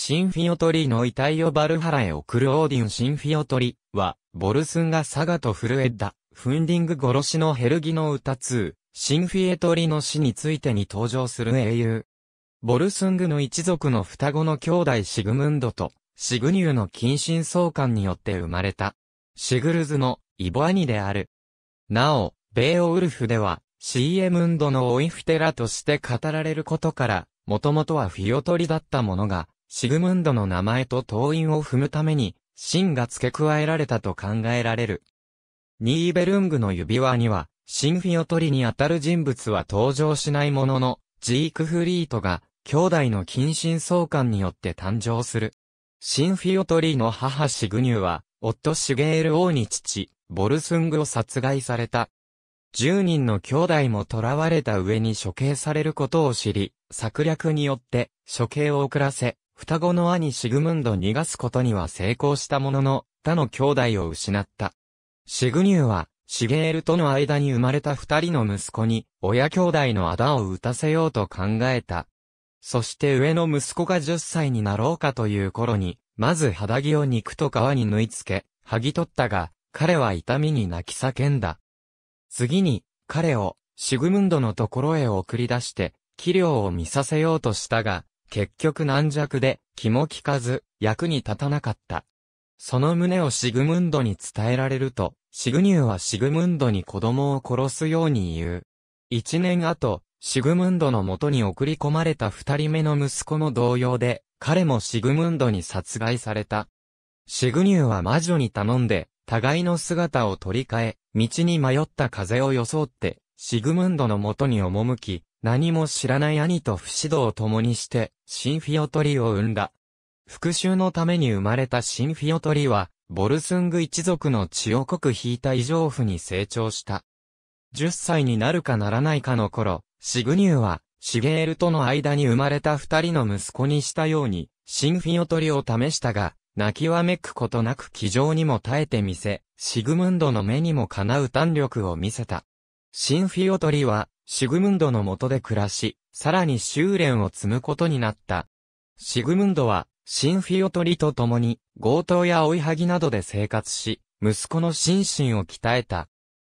シンフィオトリの遺体をバルハラへ送るオーディン・シンフィオトリは、ボルスンがサガと震えた、フンディング殺しのヘルギの歌2、シンフィエトリの死についてに登場する英雄。ボルスングの一族の双子の兄弟シグムンドと、シグニューの近親相関によって生まれた。シグルズのイボ兄である。なお、ベイオウルフでは、シーエムンドのオイフテラとして語られることから、もともとはフィオトリだったものが、シグムンドの名前と党員を踏むために、シンが付け加えられたと考えられる。ニーベルングの指輪には、シンフィオトリにあたる人物は登場しないものの、ジークフリートが、兄弟の近親相関によって誕生する。シンフィオトリの母シグニューは、夫シゲール王に父、ボルスングを殺害された。10人の兄弟も囚われた上に処刑されることを知り、策略によって処刑を遅らせ、双子の兄シグムンド逃がすことには成功したものの、他の兄弟を失った。シグニューは、シゲールとの間に生まれた二人の息子に、親兄弟の仇を打たせようと考えた。そして上の息子が10歳になろうかという頃に、まず肌着を肉と皮に縫い付け、剥ぎ取ったが、彼は痛みに泣き叫んだ。次に、彼を、シグムンドのところへ送り出して、器量を見させようとしたが、結局軟弱で、気も利かず、役に立たなかった。その旨をシグムンドに伝えられると、シグニューはシグムンドに子供を殺すように言う。一年後、シグムンドの元に送り込まれた二人目の息子も同様で、彼もシグムンドに殺害された。シグニューは魔女に頼んで、互いの姿を取り替え、道に迷った風を装って、シグムンドの元に赴き、何も知らない兄と不死道を共にして、シンフィオトリを生んだ。復讐のために生まれたシンフィオトリは、ボルスング一族の血を濃く引いた異常婦に成長した。10歳になるかならないかの頃、シグニューは、シゲールとの間に生まれた二人の息子にしたように、シンフィオトリを試したが、泣きわめくことなく気丈にも耐えてみせ、シグムンドの目にもかなう弾力を見せた。シンフィオトリは、シグムンドの下で暮らし、さらに修練を積むことになった。シグムンドは、シンフィオトリと共に、強盗や追いはぎなどで生活し、息子の心身を鍛えた。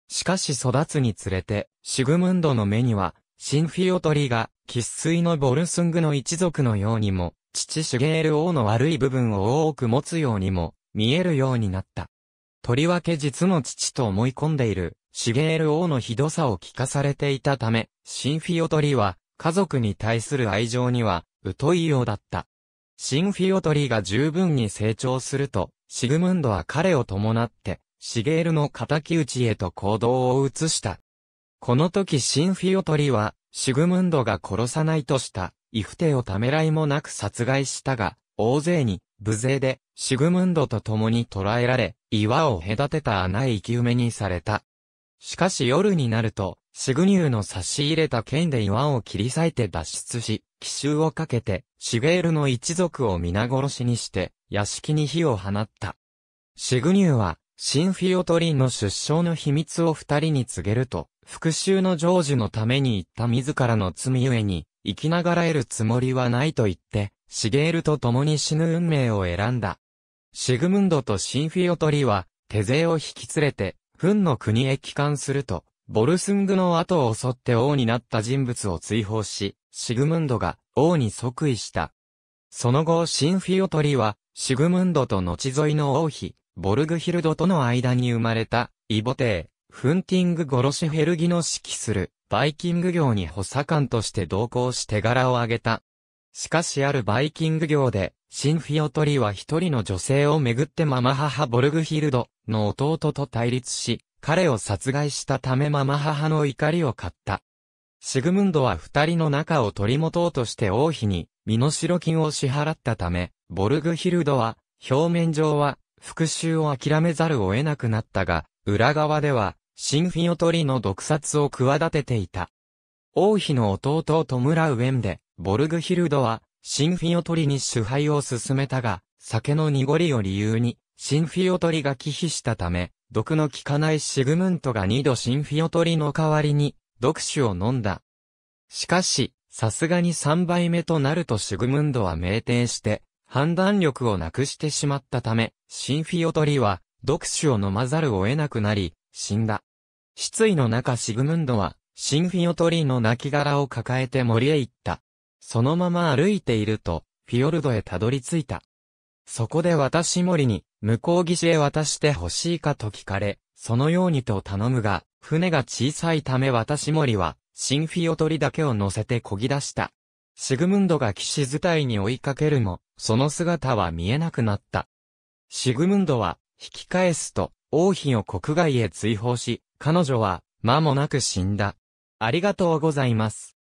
しかし育つにつれて、シグムンドの目には、シンフィオトリが、喫水のボルスングの一族のようにも、父シュゲール王の悪い部分を多く持つようにも、見えるようになった。とりわけ実の父と思い込んでいる、シゲール王のひどさを聞かされていたため、シンフィオトリは、家族に対する愛情には、疎いようだった。シンフィオトリが十分に成長すると、シグムンドは彼を伴って、シゲールの敵討ちへと行動を移した。この時シンフィオトリは、シグムンドが殺さないとした、イフテをためらいもなく殺害したが、大勢に、無勢で、シグムンドと共に捕らえられ、岩を隔てた穴へ生き埋めにされた。しかし夜になると、シグニューの差し入れた剣で岩を切り裂いて脱出し、奇襲をかけて、シゲールの一族を皆殺しにして、屋敷に火を放った。シグニューは、シンフィオトリンの出生の秘密を二人に告げると、復讐の成就のために行った自らの罪ゆえに、生きながら得るつもりはないと言って、シゲールと共に死ぬ運命を選んだ。シグムンドとシンフィオトリは、手勢を引き連れて、軍の国へ帰還すると、ボルスングの後を襲って王になった人物を追放し、シグムンドが王に即位した。その後、シンフィオトリは、シグムンドと後沿いの王妃、ボルグヒルドとの間に生まれた、イボテー、フンティング・ゴロシフェルギの指揮する、バイキング業に補佐官として同行し手柄を挙げた。しかしあるバイキング業で、シンフィオトリは一人の女性をめぐってママ母ボルグヒルドの弟と対立し、彼を殺害したためママ母の怒りを買った。シグムンドは二人の仲を取り持とうとして王妃に身代金を支払ったため、ボルグヒルドは、表面上は、復讐を諦めざるを得なくなったが、裏側では、シンフィオトリの毒殺を企てていた。王妃の弟トムラウェンで、ボルグヒルドは、シンフィオトリに主配を進めたが、酒の濁りを理由に、シンフィオトリが忌避したため、毒の効かないシグムントが二度シンフィオトリの代わりに、毒酒を飲んだ。しかし、さすがに三杯目となるとシグムンドは明定して、判断力をなくしてしまったため、シンフィオトリは、毒酒を飲まざるを得なくなり、死んだ。失意の中シグムンドは、シンフィオトリの亡骸を抱えて森へ行った。そのまま歩いていると、フィヨルドへたどり着いた。そこで私森に、向こう岸へ渡してほしいかと聞かれ、そのようにと頼むが、船が小さいため私森は、シンフィオトリだけを乗せて漕ぎ出した。シグムンドが騎士伝いに追いかけるも、その姿は見えなくなった。シグムンドは、引き返すと、王妃を国外へ追放し、彼女は、間もなく死んだ。ありがとうございます。